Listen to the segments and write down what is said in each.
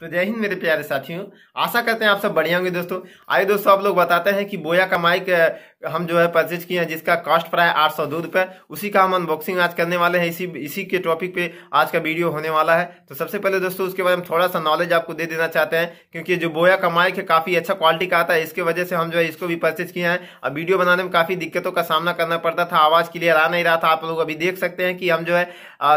तो जय हिंद मेरे प्यारे साथियों आशा करते हैं आप सब बढ़िया होंगे दोस्तों आइए दोस्तों आप लोग बताते हैं कि बोया का माइक हम जो है परचेज किए हैं जिसका कॉस्ट प्राय आठ सौ दो रुपये उसी का हम अनबॉक्सिंग आज करने वाले हैं इसी इसी के टॉपिक पे आज का वीडियो होने वाला है तो सबसे पहले दोस्तों उसके बारे में थोड़ा सा नॉलेज आपको दे देना चाहते हैं क्योंकि जो बोया का माइक है काफ़ी अच्छा क्वालिटी का आता है इसके वजह से हम जो है इसको भी परचेज किया है अब वीडियो बनाने में काफ़ी दिक्कतों का सामना करना पड़ता था आवाज़ क्लियर आ नहीं रहा था आप लोग अभी देख सकते हैं कि हम जो है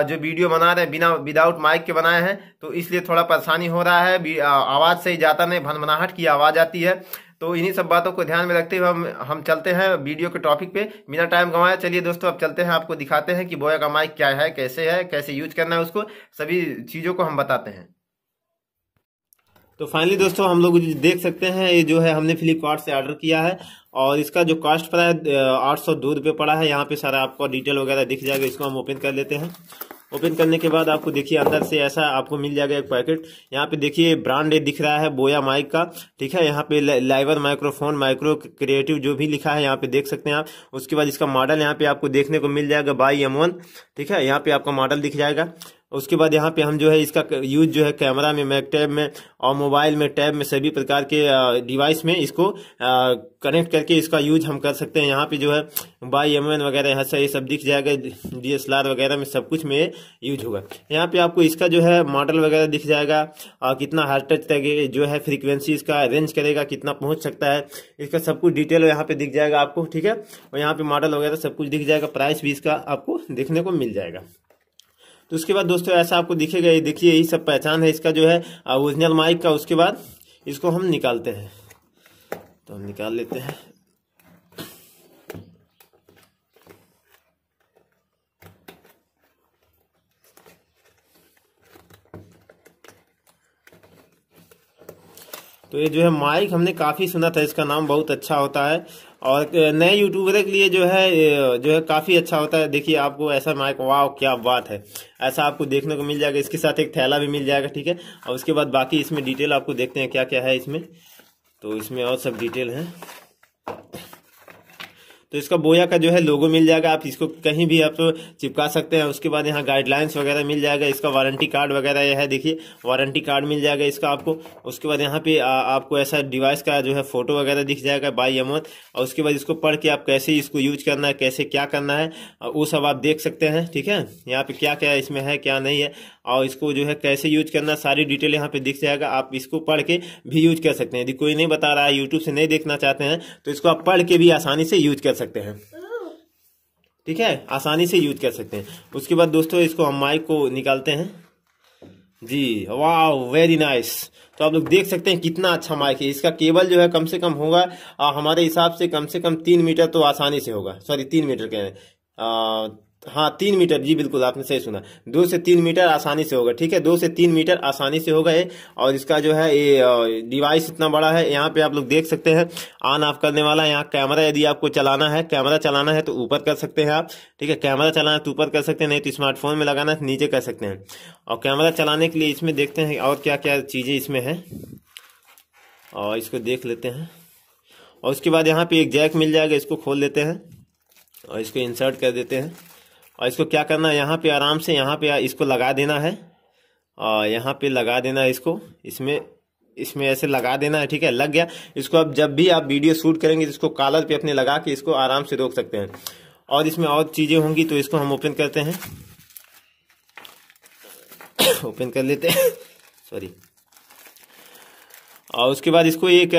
जो वीडियो बना रहे हैं बिना विदाउट माइक के बनाए हैं तो इसलिए थोड़ा परेशानी हो रहा है आवाज़ सही जाता नहीं भनभनाहट की आवाज़ आती है तो इन्हीं सब बातों को ध्यान में रखते हुए हम हम चलते हैं वीडियो के टॉपिक पे बिना टाइम गंवाया चलिए दोस्तों अब चलते हैं आपको दिखाते हैं कि बोया का माइक क्या है कैसे है कैसे यूज करना है उसको सभी चीज़ों को हम बताते हैं तो फाइनली दोस्तों हम लोग देख सकते हैं ये जो है हमने फ्लिपकार्ट से ऑर्डर किया है और इसका जो कॉस्ट पड़ा है आठ सौ दो रुपये पड़ा है यहाँ पे सारा आपको डिटेल वगैरह दिख जाएगा इसको हम ओपन कर लेते हैं ओपन करने के बाद आपको देखिए अंदर से ऐसा आपको मिल जाएगा एक पैकेट यहाँ पे देखिए ब्रांड दिख रहा है बोया माइक का ठीक है यहाँ पे लाइवर माइक्रोफोन माइक्रो क्रिएटिव जो भी लिखा है यहाँ पे देख सकते हैं आप उसके बाद इसका मॉडल यहाँ पे आपको देखने को मिल जाएगा बाई एम ठीक है यहाँ पे आपका मॉडल दिख जाएगा उसके बाद यहाँ पे हम जो है इसका यूज जो है कैमरा में मैक टैब में और मोबाइल में टैब में सभी प्रकार के डिवाइस में इसको कनेक्ट करके इसका यूज हम कर सकते हैं यहाँ पे जो है बाई एम एन वगैरह यहाँ से ये सब दिख जाएगा डी एस एल आर वगैरह में सब कुछ में यूज होगा यहाँ पे आपको इसका जो है मॉडल वगैरह दिख जाएगा और कितना हाई टच तक जो है फ्रिक्वेंसी इसका रेंज करेगा कितना पहुँच सकता है इसका सब कुछ डिटेल यहाँ पे दिख जाएगा आपको ठीक है और यहाँ पे मॉडल वगैरह सब कुछ दिख जाएगा प्राइस भी इसका आपको देखने को मिल जाएगा तो उसके बाद दोस्तों ऐसा आपको दिखेगा ये देखिए यही सब पहचान है इसका जो है ओरिजिनल माइक का उसके बाद इसको हम निकालते हैं तो हम निकाल लेते हैं तो ये जो है माइक हमने काफ़ी सुना था इसका नाम बहुत अच्छा होता है और नए यूट्यूबर के लिए जो है जो है काफ़ी अच्छा होता है देखिए आपको ऐसा माइक वाह क्या बात है ऐसा आपको देखने को मिल जाएगा इसके साथ एक थैला भी मिल जाएगा ठीक है और उसके बाद बाकी इसमें डिटेल आपको देखते हैं क्या क्या है इसमें तो इसमें और सब डिटेल है तो इसका बोया का जो है लोगो मिल जाएगा आप इसको कहीं भी आप तो चिपका सकते हैं उसके बाद यहाँ गाइडलाइंस वगैरह मिल जाएगा इसका वारंटी कार्ड वगैरह यह है देखिए वारंटी कार्ड मिल जाएगा इसका आपको उसके बाद यहाँ पे आ, आपको ऐसा डिवाइस का जो है फोटो वगैरह दिख जाएगा बाई अमौत और उसके बाद इसको पढ़ के आप कैसे इसको यूज करना है कैसे क्या करना है वो सब आप देख सकते हैं ठीक है यहाँ पे क्या क्या इसमें है क्या नहीं है और इसको जो है कैसे यूज करना सारी डिटेल यहाँ पे दिख जाएगा आप इसको पढ़ के भी यूज कर सकते हैं यदि कोई नहीं बता रहा है यूट्यूब से नहीं देखना चाहते हैं तो इसको आप पढ़ के भी आसानी से यूज कर सकते हैं ठीक है आसानी से यूज कर सकते हैं उसके बाद दोस्तों इसको हम माइक को निकालते हैं जी वाह वेरी नाइस तो आप लोग देख सकते हैं कितना अच्छा माइक है इसका केबल जो है कम से कम होगा और हमारे हिसाब से कम से कम तीन मीटर तो आसानी से होगा सॉरी तीन मीटर के हाँ तीन मीटर जी बिल्कुल आपने सही सुना दो से तीन मीटर आसानी से होगा ठीक है दो से तीन मीटर आसानी से होगा ये और इसका जो है ये डिवाइस इतना बड़ा है यहाँ पे आप लोग देख सकते हैं ऑन ऑफ करने वाला यहाँ कैमरा यदि आपको चलाना है कैमरा चलाना है तो ऊपर कर सकते हैं आप ठीक है कैमरा चलाना है तो ऊपर कर सकते हैं नहीं तो स्मार्टफोन में लगाना है तो नीचे कर सकते हैं और कैमरा चलाने के लिए इसमें देखते हैं और क्या क्या चीज़ें इसमें हैं और इसको देख लेते हैं और उसके बाद यहाँ पर एक जैक मिल जाएगा इसको खोल लेते हैं और इसको इंसर्ट कर देते हैं और इसको क्या करना है यहाँ पे आराम से यहाँ पे इसको लगा देना है और यहाँ पे लगा देना है इसको इसमें इसमें ऐसे लगा देना है ठीक है लग गया इसको अब जब भी आप वीडियो शूट करेंगे तो इसको कॉलर पे अपने लगा के इसको आराम से रोक सकते हैं और इसमें और चीज़ें होंगी तो इसको हम ओपन करते हैं ओपन कर लेते हैं सॉरी और उसके बाद इसको एक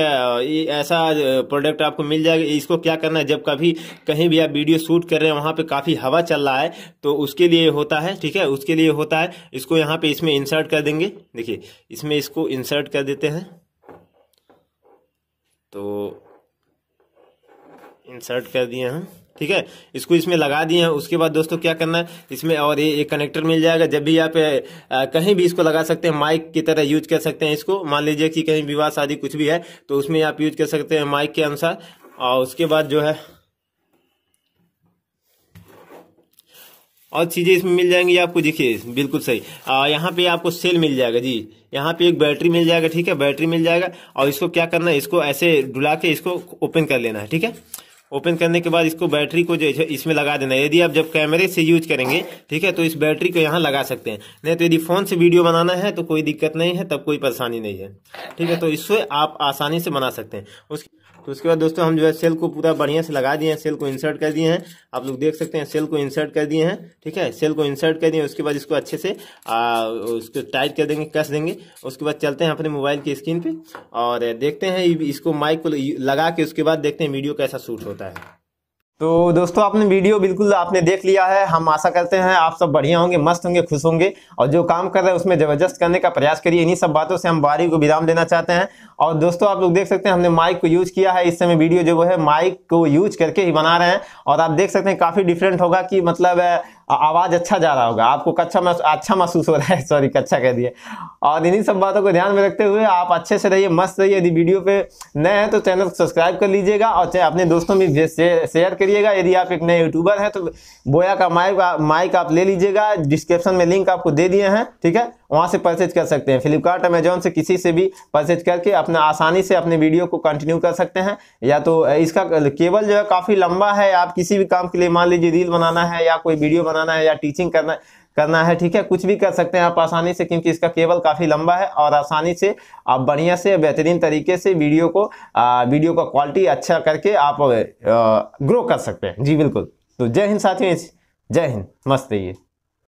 ऐसा प्रोडक्ट आपको मिल जाएगा इसको क्या करना है जब कभी कहीं भी आप वीडियो शूट कर रहे हैं वहाँ पे काफ़ी हवा चल रहा है तो उसके लिए होता है ठीक है उसके लिए होता है इसको यहाँ पे इसमें इंसर्ट कर देंगे देखिए इसमें इसको इंसर्ट कर देते हैं तो इंसर्ट कर दिए हैं ठीक है इसको इसमें लगा दिए हैं उसके बाद दोस्तों क्या करना है इसमें और ये एक कनेक्टर मिल जाएगा जब भी आप कहीं भी इसको लगा सकते हैं माइक की तरह यूज कर सकते हैं इसको मान लीजिए कि कहीं विवाह शादी कुछ भी है तो उसमें आप यूज कर सकते हैं माइक के अनुसार और उसके बाद जो है और चीज़ें इसमें मिल जाएंगी आपको देखिए बिल्कुल सही आ, यहाँ पे आपको सेल मिल जाएगा जी यहाँ पे एक बैटरी मिल जाएगा ठीक है बैटरी मिल जाएगा और इसको क्या करना है इसको ऐसे डुला के इसको ओपन कर लेना है ठीक है ओपन करने के बाद इसको बैटरी को जो है इसमें लगा देना है यदि आप जब कैमरे से यूज करेंगे ठीक है तो इस बैटरी को यहाँ लगा सकते हैं नहीं तो यदि फ़ोन से वीडियो बनाना है तो कोई दिक्कत नहीं है तब कोई परेशानी नहीं है ठीक है तो इससे आप आसानी से बना सकते हैं उसके तो उसके बाद दोस्तों हम जो है सेल को पूरा बढ़िया से लगा दिए हैं सेल को इंसर्ट कर दिए हैं आप लोग देख सकते हैं सेल को इंसर्ट कर दिए हैं ठीक है सेल को इंसर्ट कर दिए उसके बाद इसको अच्छे से आ, उसको टाइट कर देंगे कस देंगे उसके बाद चलते हैं अपने मोबाइल की स्क्रीन पर और देखते हैं इसको माइक को लगा के उसके बाद देखते हैं वीडियो कैसा शूट होता है तो दोस्तों आपने वीडियो बिल्कुल आपने देख लिया है हम आशा करते हैं आप सब बढ़िया होंगे मस्त होंगे खुश होंगे और जो काम कर रहे हैं उसमें ज़बरदस्त करने का प्रयास करिए इन्हीं सब बातों से हम बारी को विराम देना चाहते हैं और दोस्तों आप लोग देख सकते हैं हमने माइक को यूज़ किया है इस समय वीडियो जो है माइक को यूज करके ही बना रहे हैं और आप देख सकते हैं काफ़ी डिफरेंट होगा कि मतलब आवाज़ अच्छा जा रहा होगा आपको कच्चा महसूस अच्छा महसूस हो रहा है सॉरी कच्चा कह दिए और इन्हीं सब बातों को ध्यान में रखते हुए आप अच्छे से रहिए मस्त रहिए यदि वीडियो पे नए हैं तो चैनल सब्सक्राइब कर लीजिएगा और चाहे अपने दोस्तों में शेयर करिएगा यदि आप एक नए यूट्यूबर हैं तो बोया का माइक माइक आप ले लीजिएगा डिस्क्रिप्शन में लिंक आपको दे दिए हैं ठीक है वहाँ से परचेज कर सकते हैं फ्लिपकार्ट अमेजोन से किसी से भी परचेज करके अपना आसानी से अपने वीडियो को कंटिन्यू कर सकते हैं या तो इसका केबल जो है काफ़ी लंबा है आप किसी भी काम के लिए मान लीजिए रील बनाना है या कोई वीडियो बनाना है या टीचिंग करना है करना है ठीक है कुछ भी कर सकते हैं आप आसानी से क्योंकि इसका केबल काफ़ी लंबा है और आसानी से आप बढ़िया से बेहतरीन तरीके से वीडियो को आ, वीडियो का क्वालिटी अच्छा करके आप आ, ग्रो कर सकते हैं जी बिल्कुल तो जय हिंद साथियों जय हिंद मस्त रहिए